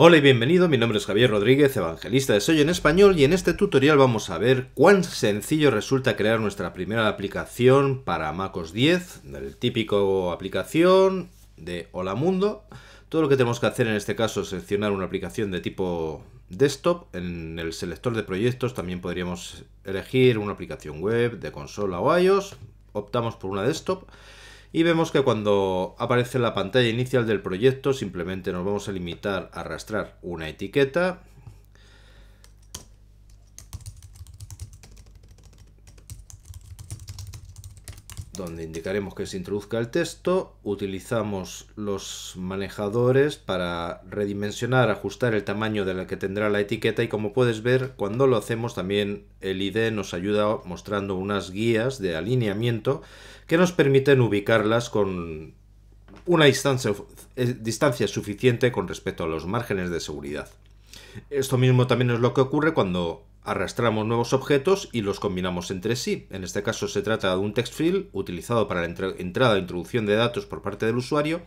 Hola y bienvenido, mi nombre es Javier Rodríguez, evangelista de Soy en Español y en este tutorial vamos a ver cuán sencillo resulta crear nuestra primera aplicación para MacOS 10, el típico aplicación de Hola Mundo. Todo lo que tenemos que hacer en este caso es seleccionar una aplicación de tipo desktop. En el selector de proyectos también podríamos elegir una aplicación web de consola o iOS. Optamos por una desktop y vemos que cuando aparece la pantalla inicial del proyecto simplemente nos vamos a limitar a arrastrar una etiqueta donde indicaremos que se introduzca el texto, utilizamos los manejadores para redimensionar, ajustar el tamaño de la que tendrá la etiqueta y como puedes ver, cuando lo hacemos también el ID nos ayuda mostrando unas guías de alineamiento que nos permiten ubicarlas con una distancia, eh, distancia suficiente con respecto a los márgenes de seguridad. Esto mismo también es lo que ocurre cuando arrastramos nuevos objetos y los combinamos entre sí. En este caso se trata de un text field utilizado para la entrada e introducción de datos por parte del usuario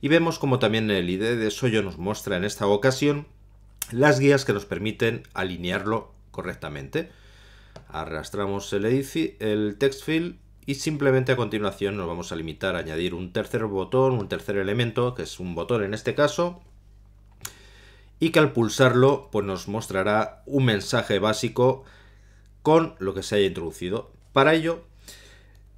y vemos como también el ID de Soyo nos muestra en esta ocasión las guías que nos permiten alinearlo correctamente. Arrastramos el, el text field y simplemente a continuación nos vamos a limitar a añadir un tercer botón, un tercer elemento, que es un botón en este caso, y que al pulsarlo pues nos mostrará un mensaje básico con lo que se haya introducido. Para ello,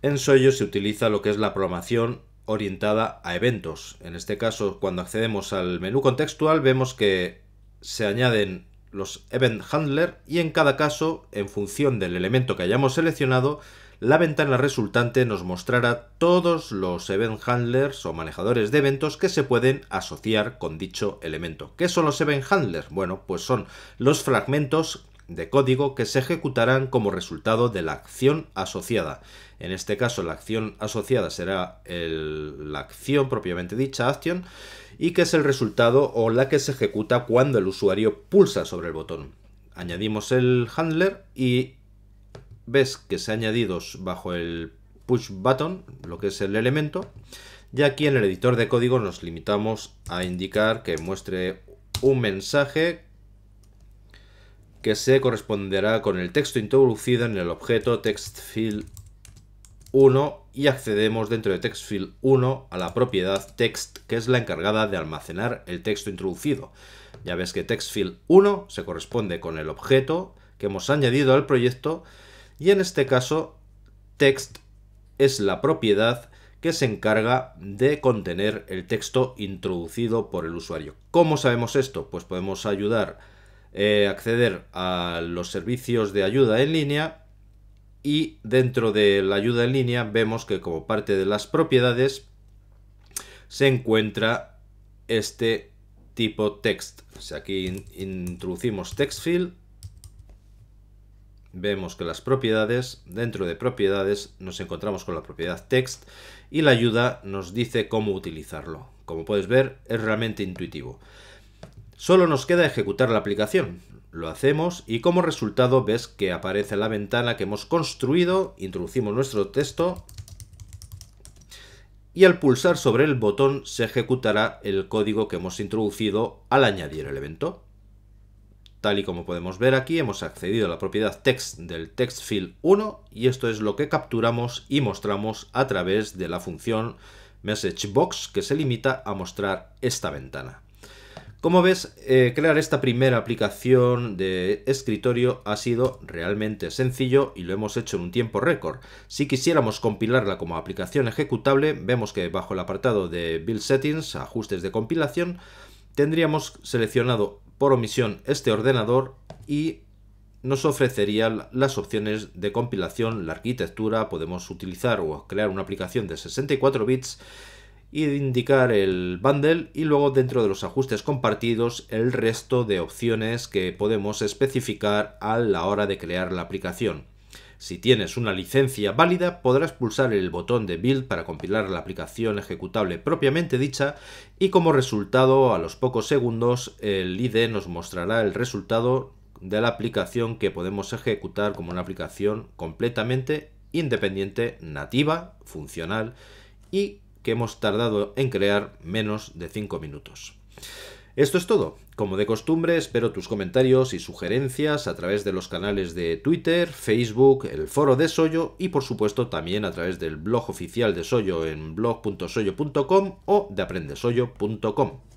en Soyo se utiliza lo que es la programación orientada a eventos. En este caso, cuando accedemos al menú contextual, vemos que se añaden los event handler y en cada caso, en función del elemento que hayamos seleccionado, la ventana resultante nos mostrará todos los event handlers o manejadores de eventos que se pueden asociar con dicho elemento. ¿Qué son los event handlers? Bueno, pues son los fragmentos de código que se ejecutarán como resultado de la acción asociada. En este caso, la acción asociada será la acción propiamente dicha, acción, y que es el resultado o la que se ejecuta cuando el usuario pulsa sobre el botón. Añadimos el handler y ves que se ha añadido bajo el push button, lo que es el elemento, y aquí en el editor de código nos limitamos a indicar que muestre un mensaje que se corresponderá con el texto introducido en el objeto textfield 1 y accedemos dentro de textfield 1 a la propiedad text que es la encargada de almacenar el texto introducido. Ya ves que textfield 1 se corresponde con el objeto que hemos añadido al proyecto y en este caso text es la propiedad que se encarga de contener el texto introducido por el usuario. ¿Cómo sabemos esto? Pues podemos ayudar, a eh, acceder a los servicios de ayuda en línea y dentro de la ayuda en línea vemos que como parte de las propiedades se encuentra este tipo text. Si aquí introducimos text field vemos que las propiedades, dentro de propiedades nos encontramos con la propiedad text y la ayuda nos dice cómo utilizarlo. Como puedes ver, es realmente intuitivo. Solo nos queda ejecutar la aplicación. Lo hacemos y como resultado ves que aparece la ventana que hemos construido, introducimos nuestro texto y al pulsar sobre el botón se ejecutará el código que hemos introducido al añadir el evento. Tal y como podemos ver aquí, hemos accedido a la propiedad text del textfield 1 y esto es lo que capturamos y mostramos a través de la función messageBox que se limita a mostrar esta ventana. Como ves, eh, crear esta primera aplicación de escritorio ha sido realmente sencillo y lo hemos hecho en un tiempo récord. Si quisiéramos compilarla como aplicación ejecutable, vemos que bajo el apartado de Build Settings, ajustes de compilación, tendríamos seleccionado por omisión este ordenador y nos ofrecería las opciones de compilación, la arquitectura, podemos utilizar o crear una aplicación de 64 bits y e indicar el bundle y luego dentro de los ajustes compartidos el resto de opciones que podemos especificar a la hora de crear la aplicación. Si tienes una licencia válida, podrás pulsar el botón de build para compilar la aplicación ejecutable propiamente dicha y como resultado, a los pocos segundos, el IDE nos mostrará el resultado de la aplicación que podemos ejecutar como una aplicación completamente independiente, nativa, funcional y que hemos tardado en crear menos de 5 minutos. Esto es todo. Como de costumbre, espero tus comentarios y sugerencias a través de los canales de Twitter, Facebook, el foro de Soyo y por supuesto también a través del blog oficial de Soyo en blog.soyo.com o de aprendesoyo.com.